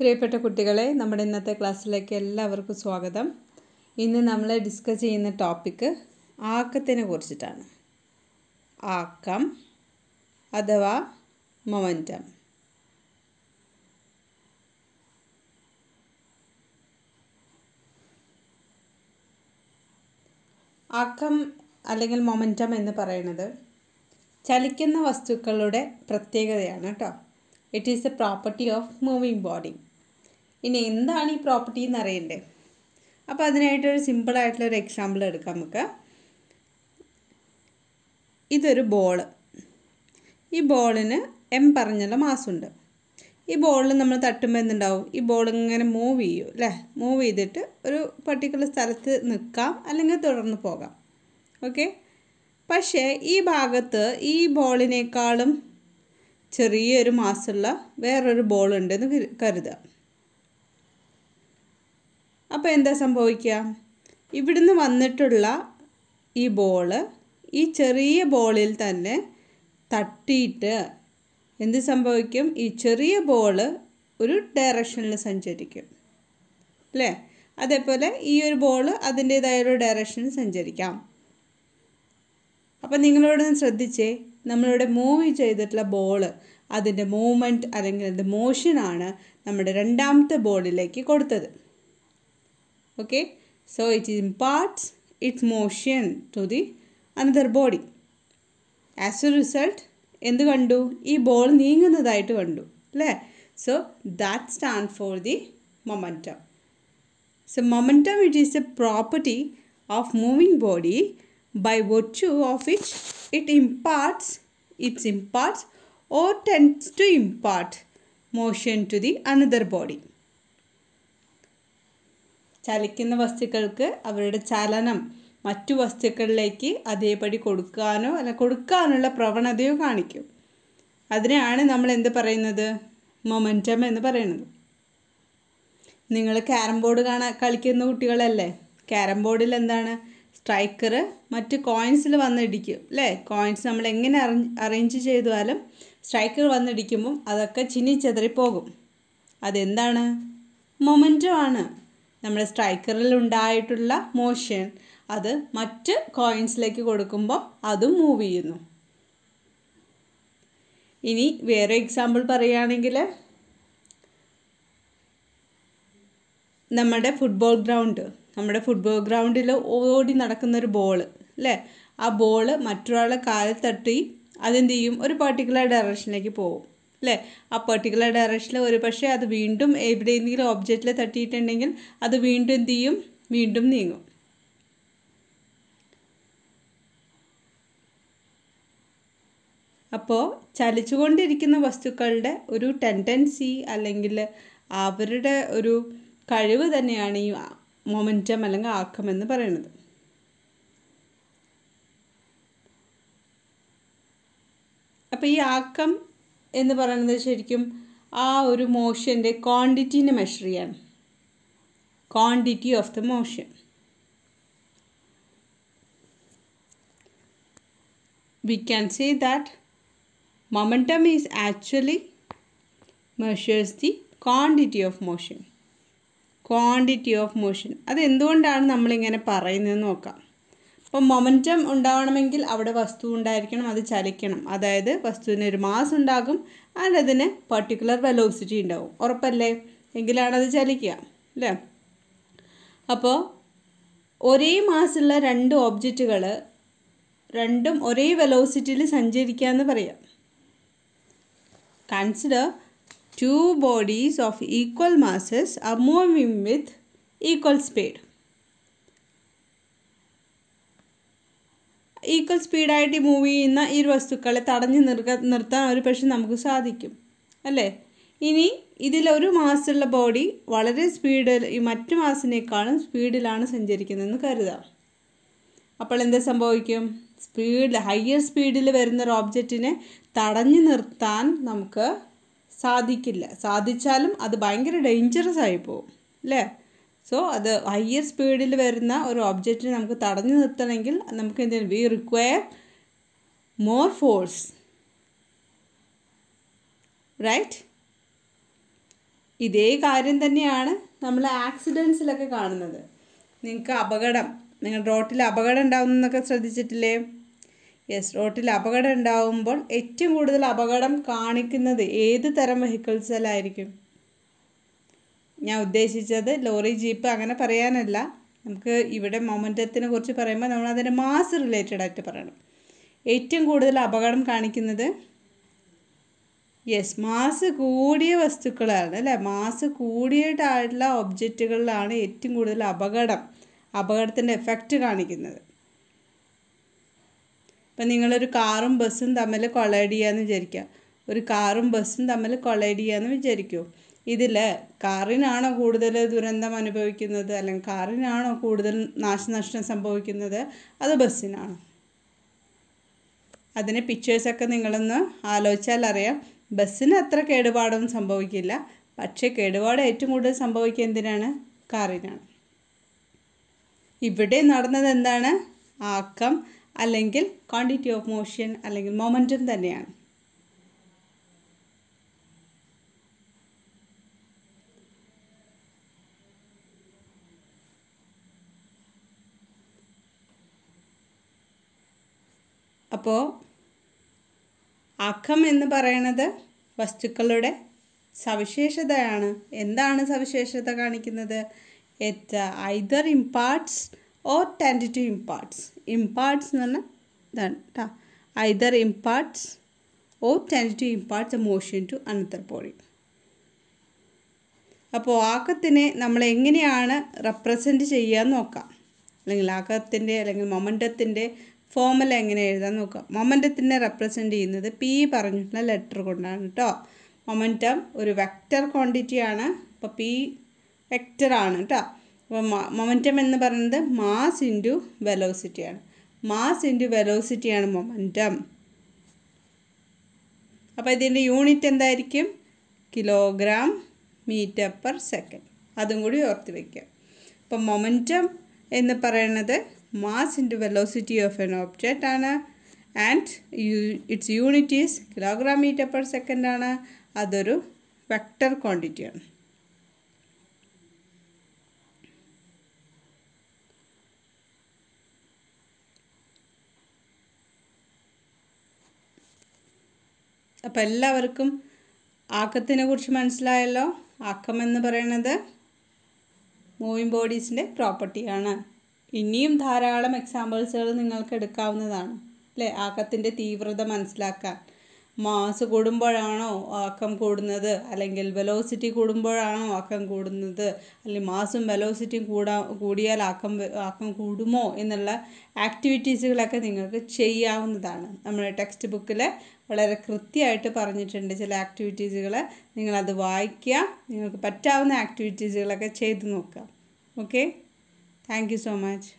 പ്രിയപ്പെട്ട കുട്ടികളെ നമ്മുടെ ഇന്നത്തെ ക്ലാസ്സിലേക്ക് എല്ലാവർക്കും സ്വാഗതം ഇന്ന് നമ്മൾ ഡിസ്കസ് ചെയ്യുന്ന ടോപ്പിക്ക് ആക്കത്തിനെ കുറിച്ചിട്ടാണ് ആക്കം അഥവാ മൊമൻറ്റം ആക്കം അല്ലെങ്കിൽ മൊമൻറ്റം എന്ന് പറയുന്നത് ചലിക്കുന്ന വസ്തുക്കളുടെ പ്രത്യേകതയാണ് കേട്ടോ it is a property of moving body ഇനി എന്താണ് ഈ പ്രോപ്പർട്ടി എന്ന് അറിയണ്ടേ അപ്പോൾ അതിനായിട്ടൊരു സിമ്പിളായിട്ടുള്ളൊരു എക്സാമ്പിൾ എടുക്കാം നമുക്ക് ഇതൊരു ബോള് ഈ ബോളിന് എം പറഞ്ഞുള്ള മാസുണ്ട് ഈ ബോളിൽ നമ്മൾ തട്ടുമ്പോൾ എന്തുണ്ടാവും ഈ ബോൾ ഇങ്ങനെ മൂവ് ചെയ്യും അല്ലേ മൂവ് ചെയ്തിട്ട് ഒരു പർട്ടിക്കുലർ സ്ഥലത്ത് നിൽക്കാം അല്ലെങ്കിൽ തുടർന്ന് പോകാം ഓക്കെ പക്ഷേ ഈ ഭാഗത്ത് ഈ ബോളിനേക്കാളും ചെറിയൊരു മാസമുള്ള വേറൊരു ബോളുണ്ടെന്ന് കരുതുക അപ്പോൾ എന്താ സംഭവിക്കുക ഇവിടുന്ന് വന്നിട്ടുള്ള ഈ ബോള് ഈ ചെറിയ ബോളിൽ തന്നെ തട്ടിയിട്ട് എന്ത് സംഭവിക്കും ഈ ചെറിയ ബോള് ഒരു ഡയറക്ഷനിൽ സഞ്ചരിക്കും അല്ലേ അതേപോലെ ഈ ഒരു ബോള് അതിൻ്റേതായ ഒരു ഡയറക്ഷനിൽ സഞ്ചരിക്കാം അപ്പം നിങ്ങളോട് ശ്രദ്ധിച്ചേ നമ്മളിവിടെ മൂവ് ചെയ്തിട്ടുള്ള ബോള് അതിൻ്റെ മൂവ്മെൻറ്റ് അല്ലെങ്കിൽ അതിൻ്റെ മോഷനാണ് നമ്മുടെ രണ്ടാമത്തെ ബോളിലേക്ക് കൊടുത്തത് okay so it imparts its motion to the another body as a result എന്ത് കണ്ടു ഈ ബോൾ നീങ്ങുന്നതായിട്ട് കണ്ടു അല്ലേ so that stand for the momentum so momentum it is a property of moving body by virtue of it it imparts its imparts or tends to impart motion to the another body ചലിക്കുന്ന വസ്തുക്കൾക്ക് അവരുടെ ചലനം മറ്റു വസ്തുക്കളിലേക്ക് അതേപടി കൊടുക്കാനോ അല്ല കൊടുക്കാനുള്ള പ്രവണതയോ കാണിക്കും അതിനെയാണ് നമ്മൾ എന്ത് പറയുന്നത് മൊമെൻറ്റം എന്ന് പറയുന്നത് നിങ്ങൾ ക്യാരം ബോർഡ് കാണാൻ കളിക്കുന്ന കുട്ടികളല്ലേ ക്യാരം ബോർഡിൽ എന്താണ് സ്ട്രൈക്കർ മറ്റ് കോയിൻസിൽ വന്നിടിക്കും അല്ലേ കോയിൻസ് നമ്മൾ എങ്ങനെ അറേഞ്ച് അറേഞ്ച് ചെയ്താലും സ്ട്രൈക്കർ വന്നിടിക്കുമ്പം അതൊക്കെ ചിന്നി ചെതറിപ്പോകും അതെന്താണ് മൊമെൻറ്റം ആണ് നമ്മുടെ സ്ട്രൈക്കറിൽ ഉണ്ടായിട്ടുള്ള മോഷൻ അത് മറ്റ് കോയിൻസിലേക്ക് കൊടുക്കുമ്പോൾ അതും മൂവ് ചെയ്യുന്നു ഇനി വേറെ എക്സാമ്പിൾ പറയുകയാണെങ്കിൽ നമ്മുടെ ഫുട്ബോൾ ഗ്രൗണ്ട് നമ്മുടെ ഫുട്ബോൾ ഗ്രൗണ്ടിൽ ഓടി നടക്കുന്നൊരു ബോൾ അല്ലേ ആ ബോൾ മറ്റൊരാളെ കാലിൽ തട്ടി അതെന്ത് ചെയ്യും ഒരു പർട്ടിക്കുലർ ഡയറക്ഷനിലേക്ക് പോകും അല്ലേ ആ പെർട്ടിക്കുലർ ഡയറക്ഷനിൽ ഒരു പക്ഷേ അത് വീണ്ടും എവിടെയെങ്കിലും ഓബ്ജക്റ്റിൽ തട്ടിയിട്ടുണ്ടെങ്കിൽ അത് വീണ്ടും എന്ത് ചെയ്യും വീണ്ടും നീങ്ങും അപ്പോൾ ചലിച്ചുകൊണ്ടിരിക്കുന്ന വസ്തുക്കളുടെ ഒരു ടെൻഡൻസി അല്ലെങ്കിൽ അവരുടെ ഒരു കഴിവ് തന്നെയാണ് ഈ മൊമെൻറ്റം അല്ലെങ്കിൽ ആക്കം എന്ന് പറയുന്നത് അപ്പോൾ ഈ ആക്കം എന്ന് പറയുന്നത് ശരിക്കും ആ ഒരു മോഷൻ്റെ ക്വാണ്ടിറ്റീനെ മെഷർ ചെയ്യാണ് quantity of the motion we can say that momentum is actually measures the quantity of motion quantity of motion അത് എന്തുകൊണ്ടാണ് നമ്മളിങ്ങനെ പറയുന്നതെന്ന് നോക്കാം അപ്പോൾ മൊമെൻറ്റം ഉണ്ടാവണമെങ്കിൽ അവിടെ വസ്തു ഉണ്ടായിരിക്കണം അത് ചലിക്കണം അതായത് വസ്തുവിന് ഒരു മാസ് ഉണ്ടാകും ആൻഡ് അതിന് പർട്ടിക്കുലർ വെലോസിറ്റി ഉണ്ടാവും ഉറപ്പല്ലേ എങ്കിലാണ് അത് ചലിക്കുക അല്ലേ അപ്പോൾ ഒരേ മാസുള്ള രണ്ട് ഓബ്ജക്റ്റുകൾ രണ്ടും ഒരേ വെലോസിറ്റിയിൽ സഞ്ചരിക്കുക എന്ന് പറയാം consider two bodies of equal masses ആ moving with equal speed equal സ്പീഡായിട്ട് മൂവ് ചെയ്യുന്ന ഈ വസ്തുക്കളെ തടഞ്ഞു നിർക്ക നിർത്താൻ ഒരു പക്ഷെ നമുക്ക് സാധിക്കും അല്ലേ ഇനി ഇതിലൊരു മാസുള്ള ബോഡി വളരെ സ്പീഡിൽ ഈ മറ്റു മാസിനേക്കാളും സ്പീഡിലാണ് സഞ്ചരിക്കുന്നതെന്ന് കരുതാം അപ്പോൾ എന്താ സംഭവിക്കും സ്പീഡിൽ ഹയർ സ്പീഡിൽ വരുന്ന ഒരു ഓബ്ജക്റ്റിനെ തടഞ്ഞു നിർത്താൻ നമുക്ക് സാധിക്കില്ല സാധിച്ചാലും അത് ഭയങ്കര ഡേഞ്ചറസ് ആയി പോകും അല്ലേ സോ അത് ഹയർ സ്പീഡിൽ വരുന്ന ഒരു ഒബ്ജക്റ്റിനെ നമുക്ക് തടഞ്ഞു നിർത്തണമെങ്കിൽ നമുക്ക് എന്തെങ്കിലും we require more force right ഇതേ കാര്യം തന്നെയാണ് നമ്മൾ ആക്സിഡൻസിലൊക്കെ കാണുന്നത് നിങ്ങൾക്ക് അപകടം നിങ്ങൾ റോട്ടിൽ അപകടം എന്നൊക്കെ ശ്രദ്ധിച്ചിട്ടില്ലേ യെസ് റോട്ടിൽ അപകടം ഉണ്ടാവുമ്പോൾ ഏറ്റവും കൂടുതൽ അപകടം കാണിക്കുന്നത് ഏത് തരം വെഹിക്കിൾസിലായിരിക്കും ഞാൻ ഉദ്ദേശിച്ചത് ലോറി ജീപ്പ് അങ്ങനെ പറയാനല്ല നമുക്ക് ഇവിടെ മൊമെൻറ്റത്തിനെ കുറിച്ച് പറയുമ്പോൾ നമ്മൾ അതിൻ്റെ മാസ് റിലേറ്റഡ് ആയിട്ട് പറയണം ഏറ്റവും കൂടുതൽ അപകടം കാണിക്കുന്നത് യെസ് മാസ് കൂടിയ വസ്തുക്കളാണ് അല്ലേ മാസ് കൂടിയതായിട്ടുള്ള ഒബ്ജക്റ്റുകളിലാണ് ഏറ്റവും കൂടുതൽ അപകടം അപകടത്തിൻ്റെ എഫക്റ്റ് കാണിക്കുന്നത് ഇപ്പം നിങ്ങളൊരു കാറും ബസ്സും തമ്മിൽ കൊളൈഡ് ചെയ്യാന്ന് വിചാരിക്കുക ഒരു കാറും ബസ്സും തമ്മിൽ കൊളൈഡ് ചെയ്യാന്ന് വിചാരിക്കുമോ ഇതിൽ കാറിനാണോ കൂടുതൽ ദുരന്തം അനുഭവിക്കുന്നത് അല്ലെങ്കിൽ കാറിനാണോ കൂടുതൽ നാശനഷ്ടം സംഭവിക്കുന്നത് അത് ബസ്സിനാണോ അതിന് പിക്ചേഴ്സൊക്കെ നിങ്ങളൊന്ന് ആലോചിച്ചാൽ അറിയാം ബസ്സിന് അത്ര കേടുപാടും സംഭവിക്കില്ല പക്ഷേ കേടുപാട് ഏറ്റവും കൂടുതൽ സംഭവിക്കുക എന്തിനാണ് കാറിനാണ് ഇവിടെ നടന്നത് എന്താണ് ആക്കം അല്ലെങ്കിൽ ക്വാണ്ടിറ്റി ഓഫ് മോഷൻ അല്ലെങ്കിൽ മൊമെൻറ്റം തന്നെയാണ് അപ്പോൾ അഖം എന്ന് പറയണത് വസ്തുക്കളുടെ സവിശേഷതയാണ് എന്താണ് സവിശേഷത കാണിക്കുന്നത് it either imparts or tend to imparts imparts എന്ന് പറഞ്ഞാൽ ഇതാണ് കേട്ടോ either imparts or tend to imparts a motion to another body അപ്പോൾ ആക്കത്തിനെ നമ്മൾ എങ്ങനെയാണ് റെപ്രസെൻറ്റ് ചെയ്യുക നോക്കാം അല്ലെങ്കിൽ ആക്കത്തിൻ്റെ അല്ലെങ്കിൽ മൊമൻറ്റത്തിൻ്റെ ഫോമൽ എങ്ങനെ എഴുതാൻ നോക്കുക മൊമെൻറ്റത്തിനെ റെപ്രസെൻ്റ് ചെയ്യുന്നത് പി പറഞ്ഞിട്ടുള്ള ലെറ്റർ കൊണ്ടാണ് കേട്ടോ മൊമെൻറ്റം ഒരു വെക്റ്റർ ക്വാണ്ടിറ്റിയാണ് അപ്പോൾ പി ആണ് കേട്ടോ അപ്പോൾ മൊമെൻറ്റം എന്ന് പറയുന്നത് മാസ് ഇൻറ്റു വെലോസിറ്റിയാണ് മാസ് ഇൻറ്റു വെലോസിറ്റിയാണ് മൊമെൻറ്റം അപ്പോൾ ഇതിൻ്റെ യൂണിറ്റ് എന്തായിരിക്കും കിലോഗ്രാം മീറ്റർ പെർ സെക്കൻഡ് അതും കൂടി ഓർത്ത് വയ്ക്കുക അപ്പം മൊമെൻറ്റം എന്ന് പറയുന്നത് mass into velocity of an object ആണ് and its unit is kilogram metre per second ആണ് അതൊരു വെക്റ്റർ ആണ് അപ്പം എല്ലാവർക്കും ആക്കത്തിനെ കുറിച്ച് മനസ്സിലായല്ലോ ആക്കം എന്ന് പറയുന്നത് മൂവിങ് ബോഡീസിൻ്റെ പ്രോപ്പർട്ടിയാണ് ഇനിയും ധാരാളം എക്സാമ്പിൾസുകൾ നിങ്ങൾക്ക് എടുക്കാവുന്നതാണ് അല്ലേ ആക്കത്തിൻ്റെ തീവ്രത മനസ്സിലാക്കാൻ മാസ് കൂടുമ്പോഴാണോ ആക്കം കൂടുന്നത് അല്ലെങ്കിൽ വെലോസിറ്റി കൂടുമ്പോഴാണോ ആക്കം കൂടുന്നത് അല്ലെങ്കിൽ മാസും വെലോസിറ്റിയും കൂടാ കൂടിയാൽ ആക്കം ആക്കം കൂടുമോ എന്നുള്ള ആക്ടിവിറ്റീസുകളൊക്കെ നിങ്ങൾക്ക് ചെയ്യാവുന്നതാണ് നമ്മുടെ ടെക്സ്റ്റ് ബുക്കിൽ വളരെ കൃത്യമായിട്ട് പറഞ്ഞിട്ടുണ്ട് ചില ആക്ടിവിറ്റീസുകൾ നിങ്ങളത് വായിക്കുക നിങ്ങൾക്ക് പറ്റാവുന്ന ആക്ടിവിറ്റീസുകളൊക്കെ ചെയ്തു നോക്കുക okay Thank you so much.